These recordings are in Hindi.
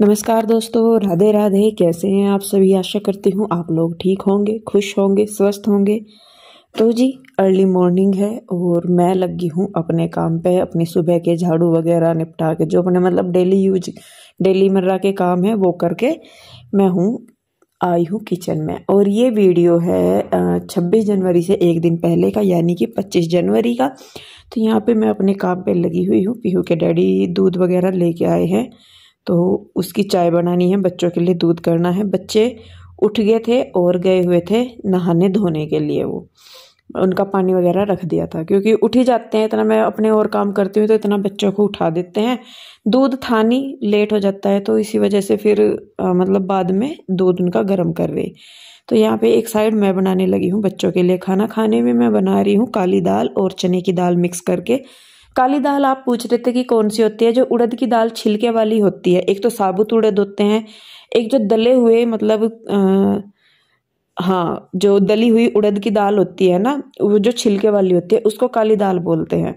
नमस्कार दोस्तों राधे राधे कैसे हैं आप सभी आशा करती हूँ आप लोग ठीक होंगे खुश होंगे स्वस्थ होंगे तो जी अर्ली मॉर्निंग है और मैं लगी हूँ अपने काम पे अपनी सुबह के झाड़ू वगैरह निपटा के जो अपने मतलब डेली यूज डेली मर्रा के काम है वो करके मैं हूँ आई हूँ किचन में और ये वीडियो है 26 जनवरी से एक दिन पहले का यानी कि 25 जनवरी का तो यहाँ पे मैं अपने काम पे लगी हुई हूँ पीहू के डैडी दूध वगैरह लेके आए हैं तो उसकी चाय बनानी है बच्चों के लिए दूध करना है बच्चे उठ गए थे और गए हुए थे नहाने धोने के लिए वो उनका पानी वगैरह रख दिया था क्योंकि उठ ही जाते हैं इतना मैं अपने और काम करती हूँ तो इतना बच्चों को उठा देते हैं दूध थानी लेट हो जाता है तो इसी वजह से फिर आ, मतलब बाद में दूध उनका गर्म कर रही तो यहाँ पे एक साइड मैं बनाने लगी हूँ बच्चों के लिए खाना खाने में मैं बना रही हूँ काली दाल और चने की दाल मिक्स करके काली दाल आप पूछ रहे थे कि कौन सी होती है जो उड़द की दाल छिलके वाली होती है एक तो साबुत उड़द होते हैं एक जो दले हुए मतलब आ, हाँ जो दली हुई उड़द की दाल होती है ना वो जो छिलके वाली होती है उसको काली दाल बोलते हैं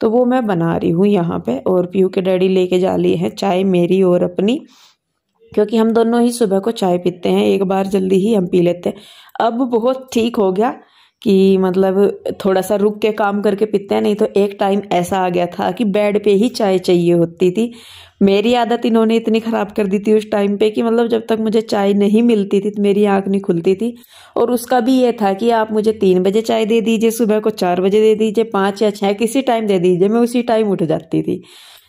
तो वो मैं बना रही हूँ यहाँ पे और पीयू के डैडी लेके जा लिए हैं चाय मेरी और अपनी क्योंकि हम दोनों ही सुबह को चाय पीते हैं एक बार जल्दी ही हम पी लेते हैं अब बहुत ठीक हो गया कि मतलब थोड़ा सा रुक के काम करके पीते हैं नहीं तो एक टाइम ऐसा आ गया था कि बेड पे ही चाय चाहिए होती थी मेरी आदत इन्होंने इतनी ख़राब कर दी थी उस टाइम पे कि मतलब जब तक मुझे चाय नहीं मिलती थी तो मेरी आँख नहीं खुलती थी और उसका भी ये था कि आप मुझे तीन बजे चाय दे दीजिए सुबह को चार बजे दे दीजिए पाँच या छः किसी टाइम दे दीजिए मैं उसी टाइम उठ जाती थी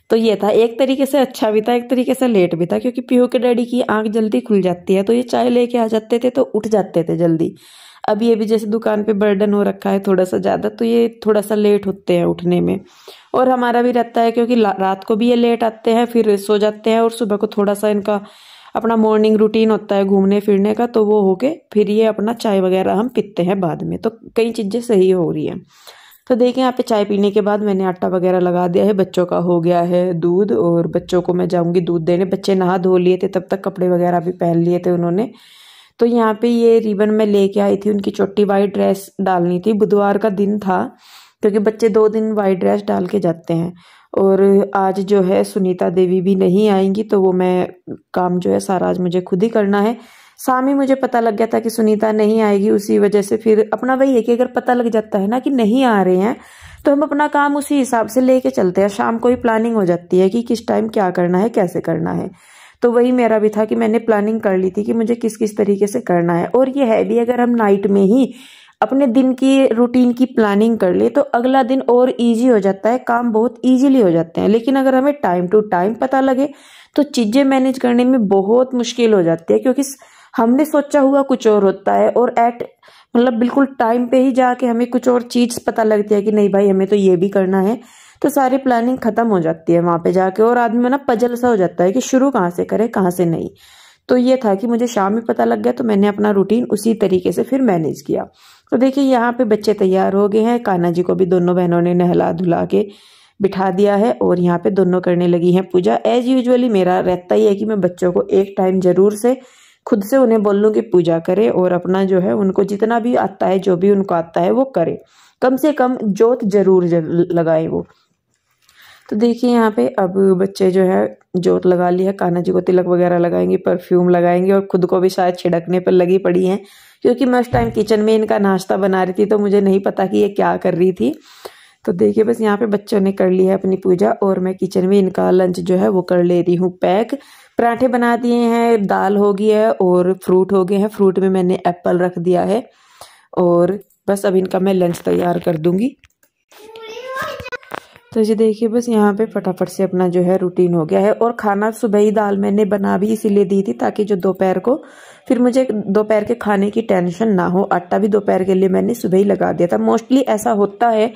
तो ये था एक तरीके से अच्छा भी था एक तरीके से लेट भी था क्योंकि पीहू के डैडी की आंख जल्दी खुल जाती है तो ये चाय लेके आ जाते थे तो उठ जाते थे जल्दी अभी ये भी जैसे दुकान पे बर्डन हो रखा है थोड़ा सा ज़्यादा तो ये थोड़ा सा लेट होते हैं उठने में और हमारा भी रहता है क्योंकि रात को भी ये लेट आते हैं फिर सो जाते हैं और सुबह को थोड़ा सा इनका अपना मॉर्निंग रूटीन होता है घूमने फिरने का तो वो हो के फिर ये अपना चाय वगैरह हम पीते हैं बाद में तो कई चीज़ें सही हो रही हैं तो देखें यहाँ पे चाय पीने के बाद मैंने आटा वगैरह लगा दिया है बच्चों का हो गया है दूध और बच्चों को मैं जाऊँगी दूध देने बच्चे नहा धो लिए थे तब तक कपड़े वगैरह भी पहन लिए थे उन्होंने तो यहाँ पे ये रिबन मैं लेके आई थी उनकी छोटी वाइट ड्रेस डालनी थी बुधवार का दिन था क्योंकि बच्चे दो दिन वाइट ड्रेस डाल के जाते हैं और आज जो है सुनीता देवी भी नहीं आएंगी तो वो मैं काम जो है सारा आज मुझे खुद ही करना है शाम ही मुझे पता लग गया था कि सुनीता नहीं आएगी उसी वजह से फिर अपना वही है कि अगर पता लग जाता है ना कि नहीं आ रहे हैं तो हम अपना काम उसी हिसाब से लेके चलते हैं शाम को ही प्लानिंग हो जाती है कि किस टाइम क्या करना है कैसे करना है तो वही मेरा भी था कि मैंने प्लानिंग कर ली थी कि मुझे किस किस तरीके से करना है और ये है भी अगर हम नाइट में ही अपने दिन की रूटीन की प्लानिंग कर ले तो अगला दिन और इजी हो जाता है काम बहुत इजीली हो जाते हैं लेकिन अगर हमें टाइम टू टाइम पता लगे तो चीज़ें मैनेज करने में बहुत मुश्किल हो जाती है क्योंकि हमने सोचा हुआ कुछ और होता है और एट मतलब बिल्कुल टाइम पे ही जाके हमें कुछ और चीज़ पता लगती है कि नहीं भाई हमें तो ये भी करना है तो सारी प्लानिंग खत्म हो जाती है वहां पे जाके और आदमी ना पजल सा हो जाता है कि शुरू कहाँ से करे कहाँ से नहीं तो ये था कि मुझे शाम में पता लग गया तो मैंने अपना रूटीन उसी तरीके से फिर मैनेज किया तो देखिए यहाँ पे बच्चे तैयार हो गए हैं कान्हा जी को भी दोनों बहनों ने नहला धुला के बिठा दिया है और यहाँ पे दोनों करने लगी हैं पूजा एज यूजुअली मेरा रहता ही है कि मैं बच्चों को एक टाइम जरूर से खुद से उन्हें बोल लूँ कि पूजा करे और अपना जो है उनको जितना भी आता है जो भी उनको आता है वो करे कम से कम जोत जरूर लगाए वो तो देखिए यहाँ पे अब बच्चे जो है जोत लगा ली है कान्हा जी को तिलक वगैरह लगाएंगे परफ्यूम लगाएंगे और खुद को भी शायद छिड़कने पर लगी पड़ी हैं क्योंकि मैं उस टाइम किचन में इनका नाश्ता बना रही थी तो मुझे नहीं पता कि ये क्या कर रही थी तो देखिए बस यहाँ पे बच्चों ने कर ली है अपनी पूजा और मैं किचन में इनका लंच जो है वो कर ले रही हूँ पैक पराठे बना दिए हैं दाल हो गई है और फ्रूट हो गए हैं फ्रूट में मैंने एप्पल रख दिया है और बस अब इनका मैं लंच तैयार कर दूंगी तो ये देखिए बस यहाँ पे फटाफट से अपना जो है रूटीन हो गया है और खाना सुबह ही दाल मैंने बना भी इसीलिए दी थी ताकि जो दोपहर को फिर मुझे दोपहर के खाने की टेंशन ना हो आटा भी दोपहर के लिए मैंने सुबह ही लगा दिया था मोस्टली ऐसा होता है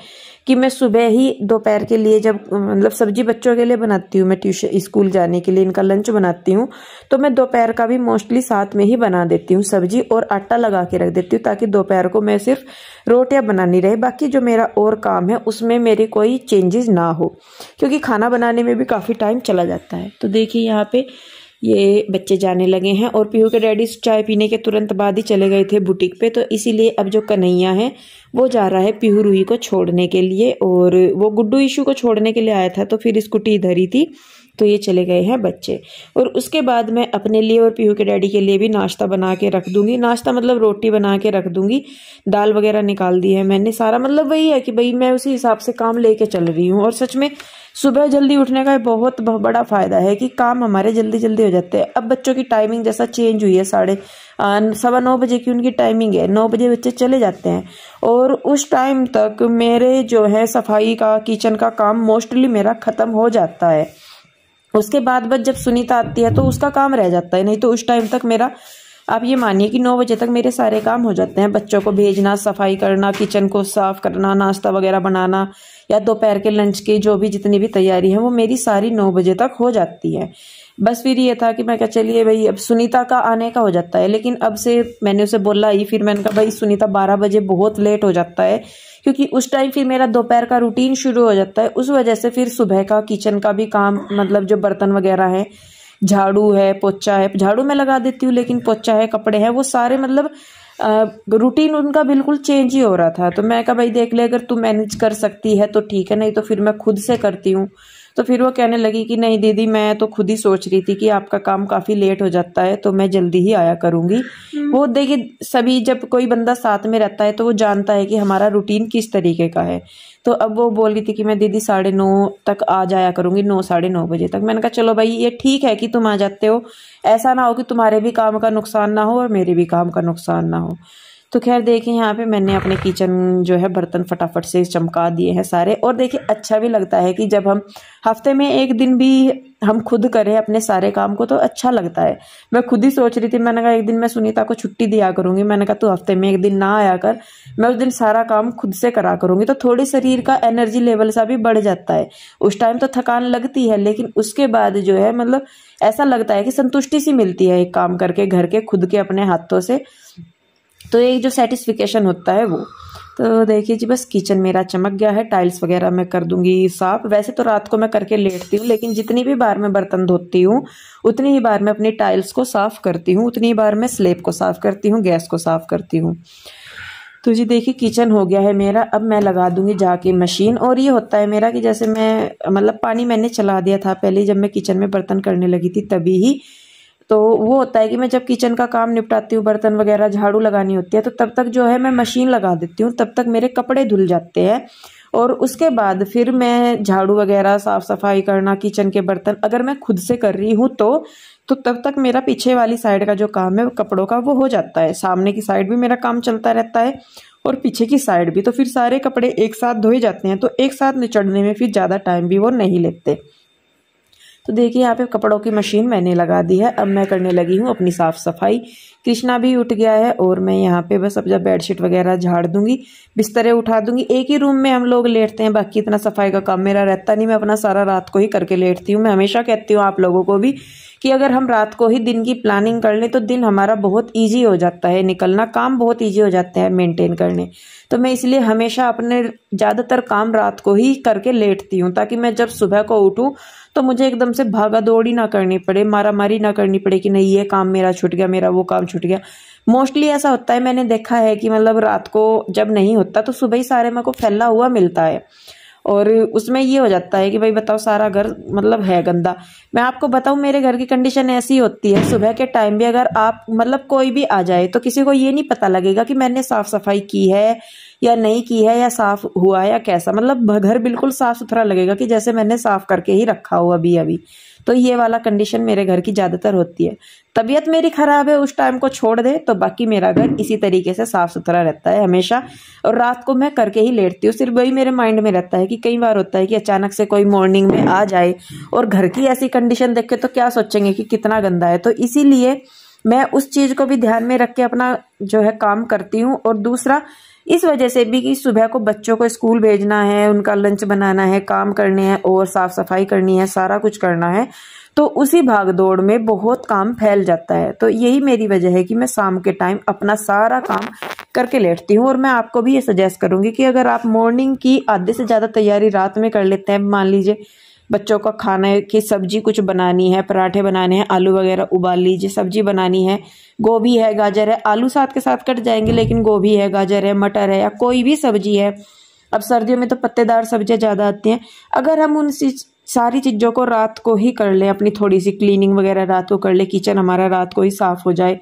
कि मैं सुबह ही दोपहर के लिए जब मतलब सब्जी बच्चों के लिए बनाती हूँ मैं ट्यूशन स्कूल जाने के लिए इनका लंच बनाती हूँ तो मैं दोपहर का भी मोस्टली साथ में ही बना देती हूँ सब्जी और आटा लगा के रख देती हूँ ताकि दोपहर को मैं सिर्फ रोटियाँ बनानी रहे बाकी जो मेरा और काम है उसमें मेरे कोई चेंजेस ना हो क्योंकि खाना बनाने में भी काफ़ी टाइम चला जाता है तो देखिए यहाँ पर ये बच्चे जाने लगे हैं और पीहू के डैडी चाय पीने के तुरंत बाद ही चले गए थे बुटीक पे तो इसीलिए अब जो कन्हैया है वो जा रहा है पीहू रूही को छोड़ने के लिए और वो गुड्डू ईशू को छोड़ने के लिए आया था तो फिर स्कूटी इधर ही थी तो ये चले गए हैं बच्चे और उसके बाद मैं अपने लिए और पीहू के डैडी के लिए भी नाश्ता बना के रख दूंगी नाश्ता मतलब रोटी बना के रख दूंगी दाल वगैरह निकाल दी है मैंने सारा मतलब वही है कि भाई मैं उसी हिसाब से काम लेके चल रही हूँ और सच में सुबह जल्दी उठने का बहुत बड़ा फ़ायदा है कि काम हमारे जल्दी जल्दी हो जाते हैं अब बच्चों की टाइमिंग जैसा चेंज हुई है साढ़े सवा नौ बजे की उनकी टाइमिंग है नौ बजे बच्चे चले जाते हैं और उस टाइम तक मेरे जो है सफाई का किचन का काम मोस्टली मेरा ख़त्म हो जाता है उसके बाद बस जब सुनीता आती है तो उसका काम रह जाता है नहीं तो उस टाइम तक मेरा आप ये मानिए कि नौ बजे तक मेरे सारे काम हो जाते हैं बच्चों को भेजना सफाई करना किचन को साफ करना नाश्ता वगैरह बनाना या दोपहर के लंच की जो भी जितनी भी तैयारी है वो मेरी सारी नौ बजे तक हो जाती है बस फिर ये था कि मैं क्या चलिए भाई अब सुनीता का आने का हो जाता है लेकिन अब से मैंने उसे बोला ही फिर मैंने कहा भाई सुनीता बारह बजे बहुत लेट हो जाता है क्योंकि उस टाइम फिर मेरा दोपहर का रूटीन शुरू हो जाता है उस वजह से फिर सुबह का किचन का भी काम मतलब जो बर्तन वगैरह है झाड़ू है पोचा है झाड़ू मैं लगा देती हूँ लेकिन पोचा है कपड़े हैं वो सारे मतलब रूटीन उनका बिल्कुल चेंज ही हो रहा था तो मैं कहा भाई देख ले अगर तू मैनेज कर सकती है तो ठीक है नहीं तो फिर मैं खुद से करती हूँ तो फिर वो कहने लगी कि नहीं दीदी मैं तो खुद ही सोच रही थी कि आपका काम काफ़ी लेट हो जाता है तो मैं जल्दी ही आया करूंगी हम्म। वो देखिए सभी जब कोई बंदा साथ में रहता है तो वो जानता है कि हमारा रूटीन किस तरीके का है तो अब वो बोल रही थी कि मैं दीदी साढ़े नौ तक आ जाया करूंगी नौ साढ़े नौ बजे तक मैंने कहा चलो भाई ये ठीक है कि तुम आ जाते हो ऐसा ना हो कि तुम्हारे भी काम का नुकसान ना हो और मेरे भी काम का नुकसान ना हो तो खैर देखिए यहाँ पे मैंने अपने किचन जो है बर्तन फटाफट से चमका दिए हैं सारे और देखिए अच्छा भी लगता है कि जब हम हफ्ते में एक दिन भी हम खुद करें अपने सारे काम को तो अच्छा लगता है मैं खुद ही सोच रही थी मैंने कहा एक दिन मैं सुनीता को छुट्टी दिया करूँगी मैंने कहा तू हफ्ते में एक दिन ना आया कर मैं उस दिन सारा काम खुद से करा करूँगी तो थोड़ी शरीर का एनर्जी लेवल सा भी बढ़ जाता है उस टाइम तो थकान लगती है लेकिन उसके बाद जो है मतलब ऐसा लगता है कि संतुष्टि सी मिलती है एक काम करके घर के खुद के अपने हाथों से तो एक जो सेटिस्फिकेशन होता है वो तो देखिए जी बस किचन मेरा चमक गया है टाइल्स वगैरह मैं कर दूंगी साफ वैसे तो रात को मैं करके लेटती हूँ लेकिन जितनी भी बार मैं बर्तन धोती हूँ उतनी ही बार मैं अपनी टाइल्स को साफ़ करती हूँ उतनी ही बार मैं स्लेब को साफ़ करती हूँ गैस को साफ़ करती हूँ तो जी देखिए किचन हो गया है मेरा अब मैं लगा दूंगी जाके मशीन और ये होता है मेरा कि जैसे मैं मतलब पानी मैंने चला दिया था पहले जब मैं किचन में बर्तन करने लगी थी तभी ही तो वो होता है कि मैं जब किचन का काम निपटाती हूँ बर्तन वगैरह झाड़ू लगानी होती है तो तब तक जो है मैं मशीन लगा देती हूँ तब तक मेरे कपड़े धुल जाते हैं और उसके बाद फिर मैं झाड़ू वगैरह साफ़ सफाई करना किचन के बर्तन अगर मैं खुद से कर रही हूँ तो तो तब तक मेरा पीछे वाली साइड का जो काम है कपड़ों का वो हो जाता है सामने की साइड भी मेरा काम चलता रहता है और पीछे की साइड भी तो फिर सारे कपड़े एक साथ धोए जाते हैं तो एक साथ निचड़ने में फिर ज़्यादा टाइम भी वो नहीं लेते तो देखिए यहाँ पे कपड़ों की मशीन मैंने लगा दी है अब मैं करने लगी हूँ अपनी साफ़ सफाई कृष्णा भी उठ गया है और मैं यहाँ पे बस अब जब बेडशीट वगैरह झाड़ दूंगी बिस्तरे उठा दूंगी एक ही रूम में हम लोग लेटते हैं बाकी इतना सफाई का काम मेरा रहता नहीं मैं अपना सारा रात को ही करके लेटती हूँ मैं हमेशा कहती हूँ आप लोगों को भी कि अगर हम रात को ही दिन की प्लानिंग कर लें तो दिन हमारा बहुत ईजी हो जाता है निकलना काम बहुत ईजी हो जाता है मेंटेन करने तो मैं इसलिए हमेशा अपने ज़्यादातर काम रात को ही करके लेटती हूँ ताकि मैं जब सुबह को उठूँ तो मुझे एकदम से भागा दौड़ी ना करनी पड़े मारा मारी ना करनी पड़े कि नहीं ये काम मेरा छूट गया मेरा वो काम छूट गया मोस्टली ऐसा होता है मैंने देखा है कि मतलब रात को जब नहीं होता तो सुबह ही सारे मेरे को फैला हुआ मिलता है और उसमें ये हो जाता है कि भाई बताओ सारा घर मतलब है गंदा मैं आपको बताऊं मेरे घर की कंडीशन ऐसी होती है सुबह के टाइम भी अगर आप मतलब कोई भी आ जाए तो किसी को ये नहीं पता लगेगा कि मैंने साफ़ सफाई की है या नहीं की है या साफ़ हुआ या कैसा मतलब घर बिल्कुल साफ़ सुथरा लगेगा कि जैसे मैंने साफ़ करके ही रखा हो अभी अभी तो ये वाला कंडीशन मेरे घर की ज़्यादातर होती है तबीयत मेरी ख़राब है उस टाइम को छोड़ दे तो बाकी मेरा घर इसी तरीके से साफ़ सुथरा रहता है हमेशा और रात को मैं करके ही लेटती हूँ सिर्फ वही मेरे माइंड में रहता है कि कई बार होता है कि अचानक से कोई मॉर्निंग में आ जाए और घर की ऐसी कंडीशन देखे तो क्या सोचेंगे कि कितना गंदा है तो इसीलिए मैं उस चीज़ को भी ध्यान में रख के अपना जो है काम करती हूँ और दूसरा इस वजह से भी कि सुबह को बच्चों को स्कूल भेजना है उनका लंच बनाना है काम करने हैं और साफ सफाई करनी है सारा कुछ करना है तो उसी भाग दौड़ में बहुत काम फैल जाता है तो यही मेरी वजह है कि मैं शाम के टाइम अपना सारा काम करके लेटती हूँ और मैं आपको भी ये सजेस्ट करूँगी कि अगर आप मॉर्निंग की आधे से ज़्यादा तैयारी रात में कर लेते हैं मान लीजिए बच्चों का खाने की सब्जी कुछ बनानी है पराठे बनाने हैं आलू वगैरह उबाल लीजिए सब्जी बनानी है गोभी है गाजर है आलू साथ के साथ कट जाएंगे लेकिन गोभी है गाजर है मटर है या कोई भी सब्जी है अब सर्दियों में तो पत्तेदार सब्जियाँ ज़्यादा आती हैं अगर हम उन सारी चीज़ों को रात को ही कर लें अपनी थोड़ी सी क्लीनिंग वगैरह रात को कर लें किचन हमारा रात को ही साफ़ हो जाए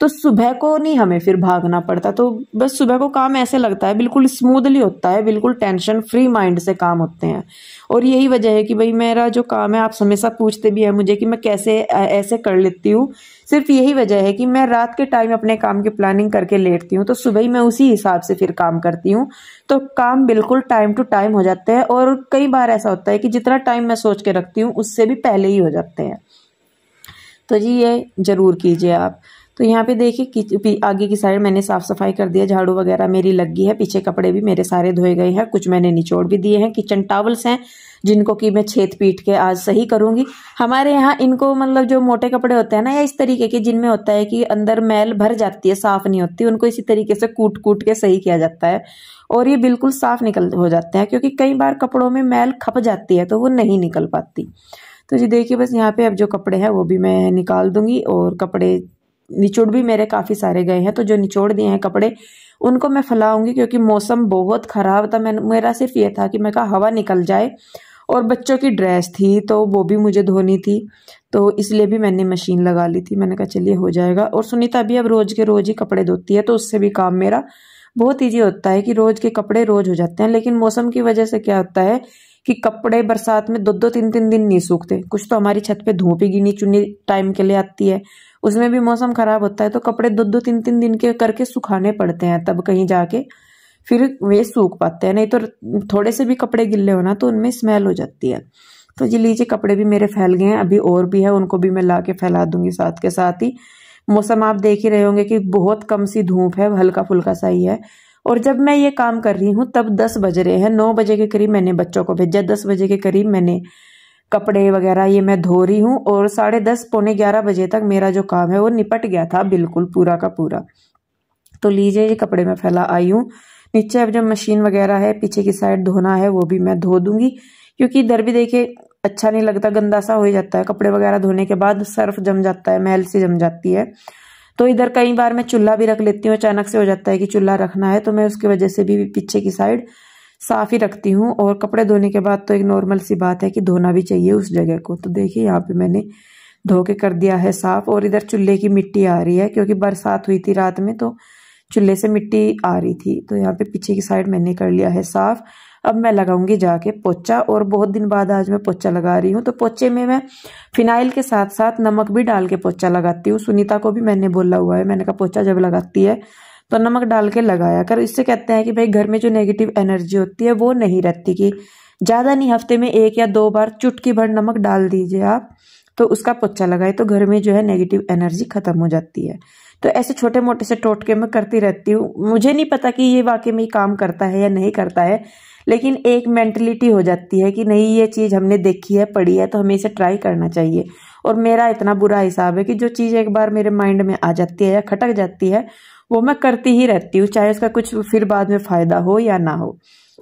तो सुबह को नहीं हमें फिर भागना पड़ता तो बस सुबह को काम ऐसे लगता है बिल्कुल स्मूदली होता है बिल्कुल टेंशन फ्री माइंड से काम होते हैं और यही वजह है कि भाई मेरा जो काम है आप हमेशा पूछते भी हैं मुझे कि मैं कैसे ऐसे कर लेती हूँ सिर्फ यही वजह है कि मैं रात के टाइम अपने काम की प्लानिंग करके लेटती हूँ तो सुबह ही मैं उसी हिसाब से फिर काम करती हूँ तो काम बिल्कुल टाइम टू टाइम हो जाते हैं और कई बार ऐसा होता है कि जितना टाइम मैं सोच के रखती हूँ उससे भी पहले ही हो जाते हैं तो जी ये ज़रूर कीजिए आप तो यहाँ पे देखिए आगे की साइड मैंने साफ सफाई कर दिया झाड़ू वगैरह मेरी लगी है पीछे कपड़े भी मेरे सारे धोए गए हैं कुछ मैंने निचोड़ भी दिए हैं किचन टावल्स हैं जिनको कि मैं छेद पीट के आज सही करूंगी हमारे यहाँ इनको मतलब जो मोटे कपड़े होते हैं ना या इस तरीके के जिनमें होता है कि अंदर मैल भर जाती है साफ नहीं होती उनको इसी तरीके से कूट कूट के सही किया जाता है और ये बिल्कुल साफ निकल हो जाते हैं क्योंकि कई बार कपड़ों में मैल खप जाती है तो वो नहीं निकल पाती तो जी देखिए बस यहाँ पे अब जो कपड़े हैं वो भी मैं निकाल दूंगी और कपड़े निचोड़ भी मेरे काफ़ी सारे गए हैं तो जो निचोड़ दिए हैं कपड़े उनको मैं फैलाऊंगी क्योंकि मौसम बहुत ख़राब था मैं मेरा सिर्फ ये था कि मैं कहा हवा निकल जाए और बच्चों की ड्रेस थी तो वो भी मुझे धोनी थी तो इसलिए भी मैंने मशीन लगा ली थी मैंने कहा चलिए हो जाएगा और सुनीता भी अब रोज़ के रोज़ ही कपड़े धोती है तो उससे भी काम मेरा बहुत ईजी होता है कि रोज़ के कपड़े रोज़ हो जाते हैं लेकिन मौसम की वजह से क्या होता है कि कपड़े बरसात में दो दो तीन तीन दिन नहीं सूखते कुछ तो हमारी छत पे धूप ही गिनी चुनी टाइम के लिए आती है उसमें भी मौसम खराब होता है तो कपड़े दो दो तीन तीन दिन के करके सुखाने पड़ते हैं तब कहीं जाके फिर वे सूख पाते हैं नहीं तो थोड़े से भी कपड़े गिले होना तो उनमें स्मेल हो जाती है तो ये लीजिए कपड़े भी मेरे फैल गए हैं अभी और भी है उनको भी मैं ला के फैला दूंगी साथ के साथ ही मौसम आप देख ही रहे होंगे कि बहुत कम सी धूप है हल्का फुल्का सा ही है और जब मैं ये काम कर रही हूँ तब दस बज रहे हैं नौ बजे के करीब मैंने बच्चों को भेजा दस बजे के करीब मैंने कपड़े वगैरह ये मैं धो रही हूँ और साढ़े दस पौने ग्यारह बजे तक मेरा जो काम है वो निपट गया था बिल्कुल पूरा का पूरा तो लीजिए ये कपड़े में फैला आई हूँ नीचे अब जो मशीन वगैरह है पीछे की साइड धोना है वो भी मैं धो दूंगी क्योंकि इधर भी देखिए अच्छा नहीं लगता गंदा सा हो जाता है कपड़े वगैरह धोने के बाद सर्फ जम जाता है महल से जम जाती है तो इधर कई बार मैं चूल्हा भी रख लेती हूँ अचानक से हो जाता है कि चूल्हा रखना है तो मैं उसकी वजह से भी पीछे की साइड साफ़ ही रखती हूँ और कपड़े धोने के बाद तो एक नॉर्मल सी बात है कि धोना भी चाहिए उस जगह को तो देखिए यहाँ पे मैंने धो के कर दिया है साफ़ और इधर चूल्हे की मिट्टी आ रही है क्योंकि बरसात हुई थी रात में तो चूल्हे से मिट्टी आ रही थी तो यहाँ पे पीछे की साइड मैंने कर लिया है साफ़ अब मैं लगाऊंगी जाके पोचा और बहुत दिन बाद आज मैं पोचा लगा रही हूँ तो पोचे में मैं फिनाइल के साथ साथ नमक भी डाल के पोचा लगाती हूँ सुनीता को भी मैंने बोला हुआ है मैंने कहा पोचा जब लगाती है तो नमक डाल के लगाया कर इससे कहते हैं कि भाई घर में जो नेगेटिव एनर्जी होती है वो नहीं रहती कि ज़्यादा नहीं हफ्ते में एक या दो बार चुटकी भर नमक डाल दीजिए आप तो उसका पोचा लगाए तो घर में जो है नेगेटिव एनर्जी खत्म हो जाती है तो ऐसे छोटे मोटे से टोटके मैं करती रहती हूँ मुझे नहीं पता कि ये वाकई में काम करता है या नहीं करता है लेकिन एक मेंटलिटी हो जाती है कि नहीं ये चीज़ हमने देखी है पढ़ी है तो हमें इसे ट्राई करना चाहिए और मेरा इतना बुरा हिसाब है कि जो चीज़ एक बार मेरे माइंड में आ जाती है या खटक जाती है वो मैं करती ही रहती हूँ चाहे उसका कुछ फिर बाद में फ़ायदा हो या ना हो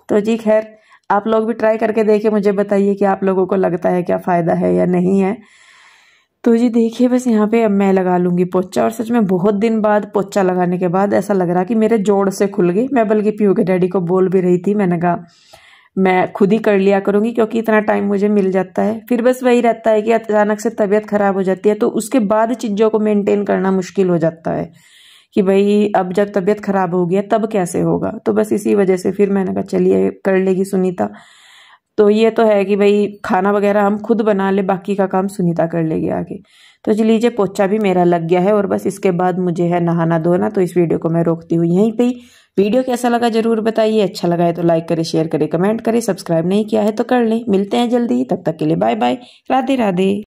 तो जी खैर आप लोग भी ट्राई करके देखिए मुझे बताइए कि आप लोगों को लगता है क्या फ़ायदा है या नहीं है तो जी देखिए बस यहाँ पे अब मैं लगा लूँगी पोचा और सच में बहुत दिन बाद पोचा लगाने के बाद ऐसा लग रहा कि मेरे जोड़ से खुल गई मैं बल्कि पीयू के डैडी को बोल भी रही थी मैंने कहा मैं खुद ही कर लिया करूँगी क्योंकि इतना टाइम मुझे मिल जाता है फिर बस वही रहता है कि अचानक से तबीयत ख़राब हो जाती है तो उसके बाद चीज़ों को मेनटेन करना मुश्किल हो जाता है कि भाई अब जब तबीयत खराब हो गया तब कैसे होगा तो बस इसी वजह से फिर मैंने कहा चलिए कर लेगी सुनीता तो ये तो है कि भाई खाना वगैरह हम खुद बना ले बाकी का काम सुनीता कर लेगी आगे तो जी लीजिए पोचा भी मेरा लग गया है और बस इसके बाद मुझे है नहाना धोना तो इस वीडियो को मैं रोकती हूँ यहीं पे ही वीडियो कैसा लगा जरूर बताइए अच्छा लगा है तो लाइक करें शेयर करें कमेंट करें सब्सक्राइब नहीं किया है तो कर लें मिलते हैं जल्दी तब तक के लिए बाय बाय राधे राधे